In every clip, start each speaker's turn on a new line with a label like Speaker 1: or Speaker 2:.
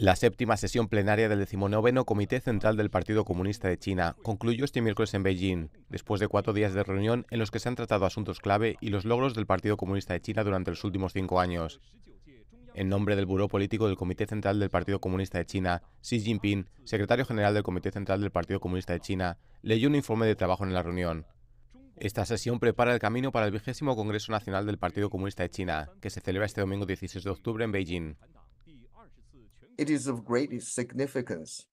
Speaker 1: La séptima sesión plenaria del decimonoveno Comité Central del Partido Comunista de China concluyó este miércoles en Beijing, después de cuatro días de reunión en los que se han tratado asuntos clave y los logros del Partido Comunista de China durante los últimos cinco años. En nombre del Buró Político del Comité Central del Partido Comunista de China, Xi Jinping, secretario general del Comité Central del Partido Comunista de China, leyó un informe de trabajo en la reunión. Esta sesión prepara el camino para el vigésimo Congreso Nacional del Partido Comunista de China, que se celebra este domingo 16 de octubre en Beijing.
Speaker 2: It is of great significance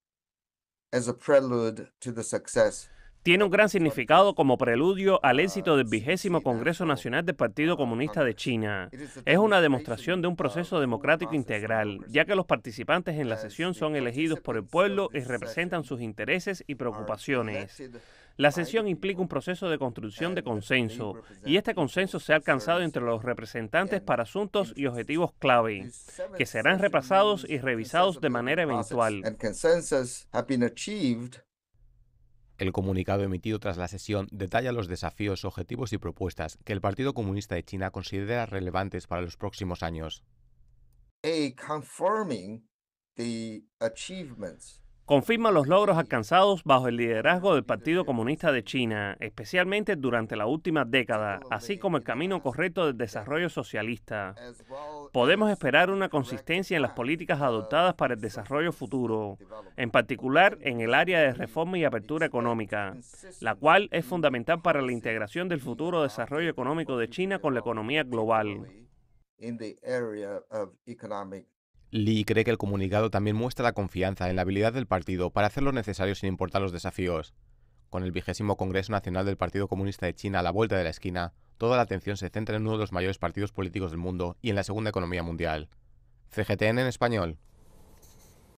Speaker 2: as a prelude to the success tiene un gran significado como preludio al éxito del vigésimo Congreso Nacional del Partido Comunista de China. Es una demostración de un proceso democrático integral, ya que los participantes en la sesión son elegidos por el pueblo y representan sus intereses y preocupaciones. La sesión implica un proceso de construcción de consenso, y este consenso se ha alcanzado entre los representantes para asuntos y objetivos clave, que serán repasados y revisados de manera eventual.
Speaker 1: El comunicado emitido tras la sesión detalla los desafíos, objetivos y propuestas que el Partido Comunista de China considera relevantes para los próximos años. Confirma los logros alcanzados bajo el
Speaker 2: liderazgo del Partido Comunista de China, especialmente durante la última década, así como el camino correcto del desarrollo socialista podemos esperar una consistencia en las políticas adoptadas para el desarrollo futuro, en particular en el área de reforma y apertura económica, la cual es fundamental para la integración del futuro desarrollo económico de China con la economía global.
Speaker 1: Lee cree que el comunicado también muestra la confianza en la habilidad del partido para hacer lo necesario sin importar los desafíos. Con el vigésimo Congreso Nacional del Partido Comunista de China a la vuelta de la esquina, toda la atención se centra en uno de los mayores partidos políticos del mundo y en la segunda economía mundial. CGTN en español.